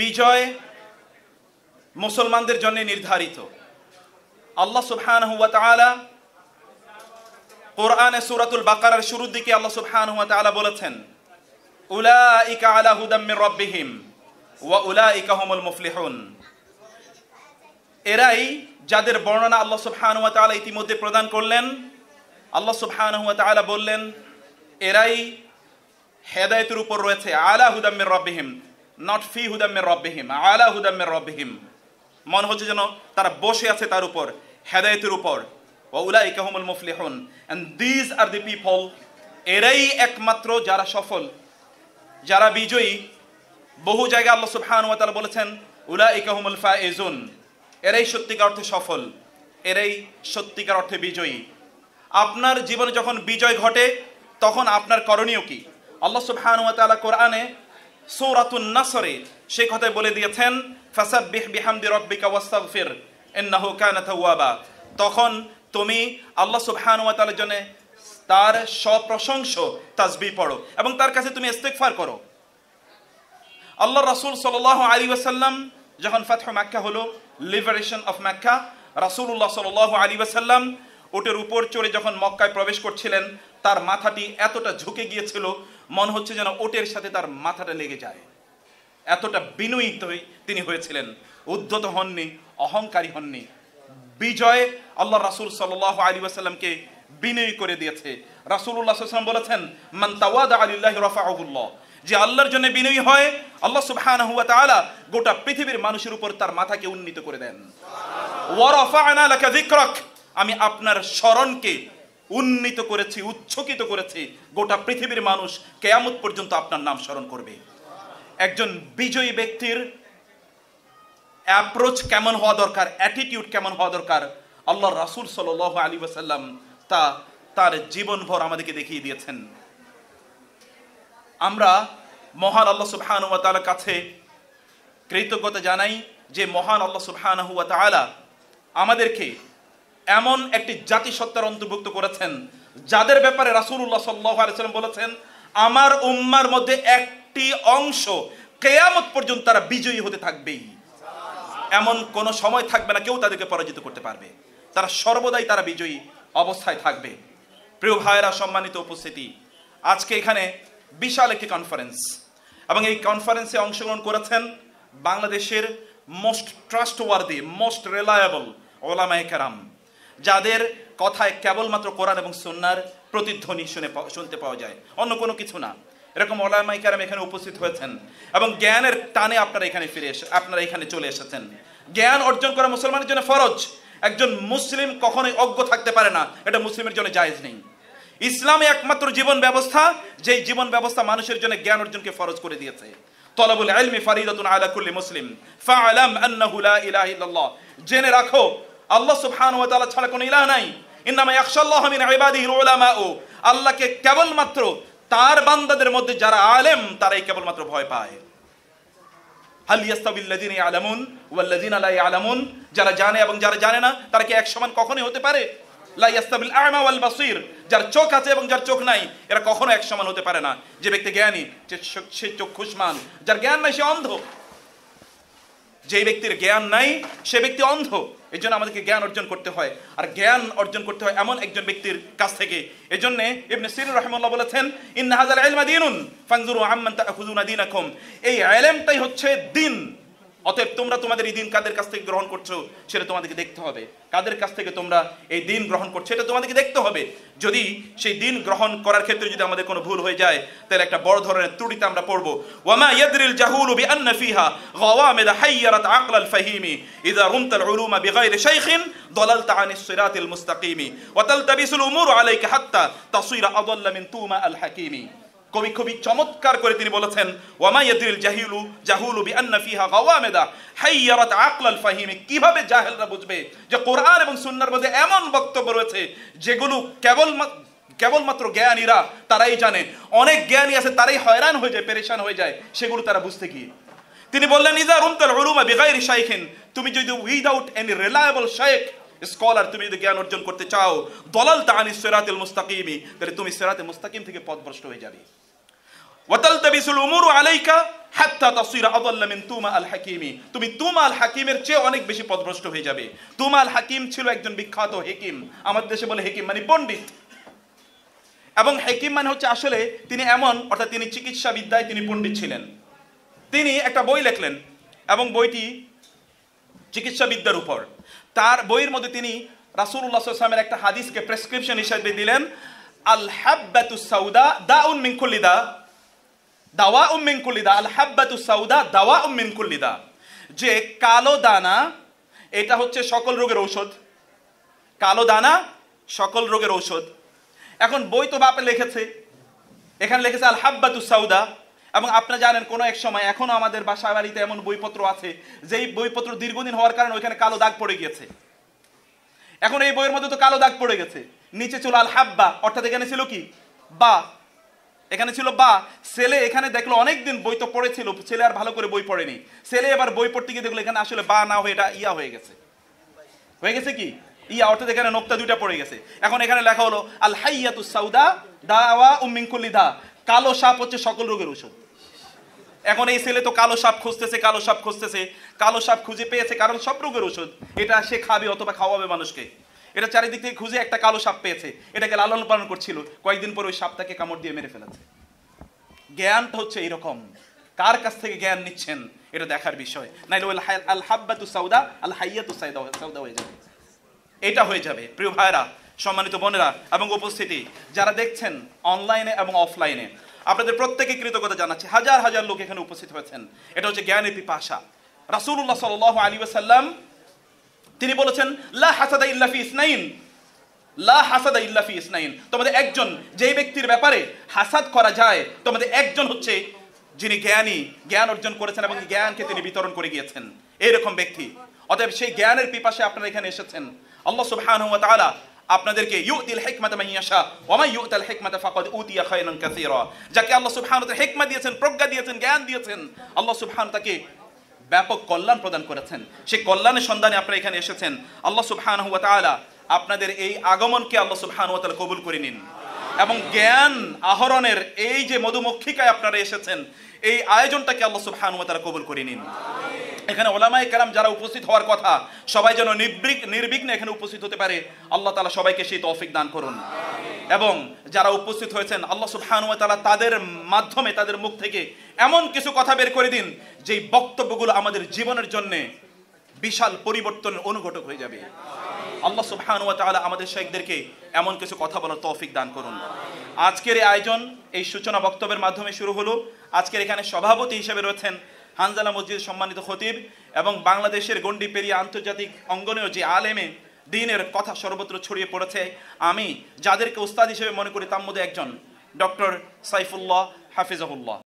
বিজয় মুসলমানদের জন্য নির্ধারিত আল্লাহ সুবহান হুয়া তালা কোরআনে সুরাতুল বাকারার শুরুর দিকে আল্লাহ সুবহান হুয়া তালা বলেছেন উলাইকা আলা হুদাম্মির রব্বিহিম ওয়া উলাইকা হুমুল মুফলিহুন এরাই যাদের বর্ণনা আল্লাহ সুবহান হুয়া তালা ইতিমধ্যে প্রদান করলেন আল্লাহ সুবহান হুয়া তালা বললেন এরাই হেদায়তের উপর রয়েছে আলা হুদাম্মির রব্বিহিম নট ফি হুদাম্মের রব্বিহিম আলা হুদাম্মের রব্বিহিম মনে হচ্ছে যেন তারা বসে আছে তার উপর হেদায়তের উপর ও ওলা ইকাহমুল মুফলিহন and these are the people এরাই একমাত্র যারা সফল যারা বিজয়ী বহু জায়গায় আল্লাহ সুবহান ওয়াতাল বলেছেন উলা ইকাহমুল ফা এজুন এরাই সত্যিকার অর্থে সফল এরাই সত্যিকার অর্থে বিজয়ী আপনার জীবনে যখন বিজয় ঘটে তখন আপনার করণীয় কি আল্লাহ সুবহান ওয়াতালা কোরআনে সৌরাতুন নাসরে সেই কথায় বলে দিয়েছেন ফাসাব্বিহ বিহামদি রব্বিকা ওয়াস্তাগফির ইন্নাহু কানা তাওয়াবা তখন তুমি আল্লাহ সুবহান ওয়া তাআলার জন্য তার সপ্রশংস তাসবিহ পড়ো এবং তার কাছে তুমি ইস্তেগফার করো আল্লাহ রাসূল সাল্লাল্লাহু আলাইহি ওয়াসাল্লাম যখন ফাতহ মক্কা হলো লিবারেশন অফ মক্কা রাসূলুল্লাহ সাল্লাল্লাহু আলাইহি ওয়াসাল্লাম উটের উপর চড়ে যখন মক্কায় প্রবেশ করছিলেন তার মাথাটি এতটা ঝুঁকে গিয়েছিল মনে হচ্ছে যেন ওটের সাথে তার মাথাটা লেগে যায় এতটা বিনয়িত তিনি হয়েছিলেন উদ্ধত হননি অহংকারী হননি বিজয় আল্লাহ রাসুল সাল্লাহ আলী আসাল্লামকে বিনয়ী করে দিয়েছে রাসুল্লাহ সাল্লাম বলেছেন মান আলিল্লাহ রফাউল্লাহ যে আল্লাহর জন্য বিনয়ী হয় আল্লাহ সুবহান গোটা পৃথিবীর মানুষের উপর তার মাথাকে উন্নীত করে দেন আমি আপনার স্মরণকে উন্নীত করেছি উচ্ছকিত করেছি গোটা পৃথিবীর মানুষ কেয়ামত পর্যন্ত আপনার নাম স্মরণ করবে একজন বিজয়ী ব্যক্তির অ্যাপ্রোচ কেমন হওয়া দরকার অ্যাটিটিউড কেমন হওয়া দরকার আল্লাহ রাসুল সাল আলী ওসাল্লাম তা তার জীবনভর আমাদেরকে দেখিয়ে দিয়েছেন আমরা মহান আল্লাহ সুবহান ওয়া তালার কাছে কৃতজ্ঞতা জানাই যে মহান আল্লাহ সুবহান হুয়া তালা আমাদেরকে এমন একটি জাতিসত্তার অন্তর্ভুক্ত করেছেন যাদের ব্যাপারে রাসুল্লাহ সাল্লাম বলেছেন আমার উম্মার মধ্যে একটি অংশ কেয়ামত পর্যন্ত তারা বিজয়ী হতে থাকবেই এমন কোনো সময় থাকবে না কেউ তাদেরকে পরাজিত করতে পারবে তারা সর্বদাই তারা বিজয়ী অবস্থায় থাকবে প্রিয় ভাইয়েরা সম্মানিত উপস্থিতি আজকে এখানে বিশাল একটি কনফারেন্স এবং এই কনফারেন্সে অংশগ্রহণ করেছেন বাংলাদেশের most trustworthy most reliable ওলামায় কেরাম যাদের কথায় কেবলমাত্র কোরআন এবং সন্ন্যার প্রতিধ্বনি শুনে শুনতে পাওয়া যায় অন্য কোনো কিছু না এরকম ওলামাই কারাম এখানে উপস্থিত হয়েছেন এবং জ্ঞানের টানে আপনারা এখানে ফিরে এসে আপনারা এখানে চলে এসেছেন জ্ঞান অর্জন করা মুসলমানের জন্য ফরজ একজন মুসলিম কখনোই অজ্ঞ থাকতে পারে না এটা মুসলিমের জন্য জায়েজ নেই ইসলামে একমাত্র জীবন ব্যবস্থা যেই জীবন ব্যবস্থা মানুষের জন্য জ্ঞান অর্জনকে ফরজ করে দিয়েছে তলাবুল আলমি ফারিদাতুন আলা কুল্লি মুসলিম ফা আন্নাহু লা ইলাহা ইল্লাল্লাহ জেনে রাখো আল্লাহ সুবহান ওয়া তাআলা ছাড়া কোনো ইলাহ নাই ইন্নামা মিন ইবাদিহিল তার বান্দাদের মধ্যে যারা আলেম তারাই ভয় পায় হাল ইয়ালামুন লা ইয়ালামুন যারা জানে এবং যারা জানে না তারা কি এক সমান কখনোই হতে পারে লা ইয়াস্তাবিল আ'মা ওয়াল বাসীর যার চোখ আছে এবং যার চোখ নাই এরা কখনো এক সমান হতে পারে না যে ব্যক্তি জ্ঞানী সে খুশমান যার জ্ঞান নাই সে অন্ধ যেই ব্যক্তির জ্ঞান নাই সে ব্যক্তি অন্ধ এই জন্য আমাদেরকে জ্ঞান অর্জন করতে হয় আর জ্ঞান অর্জন করতে হয় এমন একজন ব্যক্তির কাছ থেকে এই জন্য ইবনে সিরুর রহমুল্লাহ বলেছেন ইন্না হাজার আলমা দিনুন ফানজুরু আম্মান তাখুজুনা দিনাকুম এই আইলেমটাই হচ্ছে দিন অতএব তোমরা তোমাদের এই দিন কাদের কাছ থেকে গ্রহণ করছো সেটা তোমাদেরকে দেখতে হবে কাদের কাছ থেকে তোমরা এই দিন গ্রহণ করছো সেটা তোমাদেরকে দেখতে হবে যদি সেই দিন গ্রহণ করার ক্ষেত্রে যদি আমাদের কোনো ভুল হয়ে যায় তাহলে একটা বড় ধরনের ত্রুটিতে আমরা পড়বো ওয়ামা ইয়াদরিল জাহুলু বিআন্না ফিহা হাইয়ারাত আকলাল ফাহিমি ইযা রুমতাল উলুমা বিগাইরি শাইখিন ضللت عن কবি খুবই চমৎকার করে তিনি বলেছেন ওয়ামাইয়াদিল জাহিলু জাহুলু বি আন্না ফিহা গাওয়ামেদা হাইয়ারাত আকলাল ফাহিমে কিভাবে জাহেলরা বুঝবে যে কোরআন এবং সুন্নার মধ্যে এমন বক্তব্য রয়েছে যেগুলো কেবল কেবলমাত্র জ্ঞানীরা তারাই জানে অনেক জ্ঞানী আছে তারাই হয়রান হয়ে যায় পেরেশান হয়ে যায় সেগুলো তারা বুঝতে গিয়ে তিনি বললেন ইজা রুমতাল উলুমা বিগাইরি শাইখিন তুমি যদি উইদাউট এনি রিলায়েবল শাইখ স্কলার তুমি যদি জ্ঞান অর্জন করতে চাও দলাল তাহানি সেরাতিল মুস্তাকিমি তাহলে তুমি সেরাতে মুস্তাকিম থেকে পথভ্রষ্ট হয়ে যাবে ওয়াতাল তাবিসুল উমুরু আলাইকা হাত্তা তাসিরা আদাল্লা মিন তুমা আল হাকিমি তুমি তুমা আল হাকিমের চেয়ে অনেক বেশি পদভ্রষ্ট হয়ে যাবে তুমা আল হাকিম ছিল একজন বিখ্যাত হেকিম আমাদের দেশে বলে হেকিম মানে পণ্ডিত এবং হেকিম মানে হচ্ছে আসলে তিনি এমন অর্থাৎ তিনি চিকিৎসা বিদ্যায় তিনি পণ্ডিত ছিলেন তিনি একটা বই লেখলেন এবং বইটি চিকিৎসা বিদ্যার উপর তার বইয়ের মধ্যে তিনি রাসুল্লাহ সাল্লামের একটা হাদিসকে প্রেসক্রিপশন হিসেবে দিলেন আল হাব্বাতুস সাউদা দা উন মিনকুল্লিদা দাওয়া উম্মিন কুল্লিদা আল হাব্বাতু সাউদা দাওয়া উম্মিন কুল্লিদা যে কালো দানা এটা হচ্ছে সকল রোগের ঔষধ কালো দানা সকল রোগের ঔষধ এখন বই তো বাপে লিখেছে এখানে লিখেছে আল হাব্বাতু সাউদা এবং আপনারা জানেন কোনো এক সময় এখনও আমাদের বাসা বাড়িতে এমন বইপত্র আছে যেই বইপত্র দীর্ঘদিন হওয়ার কারণে ওইখানে কালো দাগ পড়ে গিয়েছে এখন এই বইয়ের মধ্যে তো কালো দাগ পড়ে গেছে নিচে চলো আল হাব্বা অর্থাৎ এখানে ছিল কি বা এখানে ছিল বা ছেলে এখানে দেখলো অনেকদিন বই তো পড়েছিল ছেলে আর ভালো করে বই পড়েনি ছেলে এবার বই পড়তে গিয়ে দেখলো এখানে আসলে বা না হয়ে এটা ইয়া হয়ে গেছে হয়ে গেছে কি ইয়া অর্থাৎ এখানে নোক্তা দুইটা পড়ে গেছে এখন এখানে লেখা হলো আল হাইয়াতু সাউদা দাওয়া উম্মিংকুল্লি দা কালো সাপ হচ্ছে সকল রোগের ওষুধ এখন এই ছেলে তো কালো সাপ খুঁজতেছে কালো সাপ খুঁজতেছে কালো সাপ খুঁজে পেয়েছে কারণ সব রোগের ওষুধ এটা সে খাবে অথবা খাওয়াবে মানুষকে এটা চারিদিক থেকে খুঁজে একটা কালো সাপ পেয়েছে এটাকে লালন পালন করছিল কয়েকদিন পর ওই সাপটাকে কামড় দিয়ে মেরে ফেলেছে জ্ঞানটা হচ্ছে এইরকম কার কাছ থেকে জ্ঞান নিচ্ছেন এটা দেখার বিষয় নাইলে ওই আল হাব্বা তু সাউদা আল হাইয়াতু সাইদা সাউদা হয়ে যাবে এটা হয়ে যাবে প্রিয় ভাইরা সম্মানিত বোনেরা এবং উপস্থিতি যারা দেখছেন অনলাইনে এবং অফলাইনে আপনাদের প্রত্যেকে কৃতজ্ঞতা জানাচ্ছি হাজার হাজার লোক এখানে উপস্থিত হয়েছেন এটা হচ্ছে জ্ঞানের পিপাসা রাসুল্লাহ সাল আলী আসাল্লাম তিনি বলেছেন লা হাসাদা ইল্লাফি ইসনাইন লা হাসাদা ইল্লাফি ইসনাইন তোমাদের একজন যেই ব্যক্তির ব্যাপারে হাসাদ করা যায় তোমাদের একজন হচ্ছে যিনি জ্ঞানী জ্ঞান অর্জন করেছেন এবং জ্ঞানকে তিনি বিতরণ করে গিয়েছেন এইরকম ব্যক্তি অতএব সেই জ্ঞানের পিপাসে আপনারা এখানে এসেছেন আল্লাহ সুবহান ওয়া তাআলা আপনাদেরকে ইউতিল হিকমাত মান ইয়াশা ওয়া মান ইউতাল হিকমাত ফাকাদ উতিয়া খায়রান কাসীরা যাকে আল্লাহ সুবহানাহু ওয়া তাআলা হিকমত দিয়েছেন প্রজ্ঞা দিয়েছেন জ্ঞান দিয়েছেন আল্লাহ সুবহান তাকে ব্যাপক কল্যাণ প্রদান করেছেন সেই কল্যাণের সন্ধানে আপনারা এখানে এসেছেন আল্লাহ সুবহান আপনাদের এই আগমনকে আল্লাহ সুবহান কবুল করে নিন এবং জ্ঞান আহরণের এই যে মধুমক্ষিকায় আপনারা এসেছেন এই আয়োজনটাকে আল্লাহ সুবহান কবুল করে নিন এখানে ওলামায় কালাম যারা উপস্থিত হওয়ার কথা সবাই যেন নির্বিঘ্নে এখানে উপস্থিত হতে পারে আল্লাহ তালা সবাইকে সেই তৌফিক দান করুন এবং যারা উপস্থিত হয়েছেন আল্লাহ সুবহানুয়া তালা তাদের মাধ্যমে তাদের মুখ থেকে এমন কিছু কথা বের করে দিন যেই বক্তব্যগুলো আমাদের জীবনের জন্যে বিশাল পরিবর্তনের অনুঘটক হয়ে যাবে আল্লাহ সুবহান ওয়া আমাদের শেখদেরকে এমন কিছু কথা বলার তৌফিক দান করুন আজকের এই আয়োজন এই সূচনা বক্তব্যের মাধ্যমে শুরু হলো আজকের এখানে সভাপতি হিসেবে রয়েছেন হানজালা মসজিদের সম্মানিত খতিব এবং বাংলাদেশের গণ্ডি পেরিয়ে আন্তর্জাতিক অঙ্গনেও যে আলেমে দিনের কথা সর্বত্র ছড়িয়ে পড়েছে আমি যাদেরকে উস্তাদ হিসেবে মনে করি তার মধ্যে একজন ডক্টর সাইফুল্লাহ হাফিজাহুল্লাহ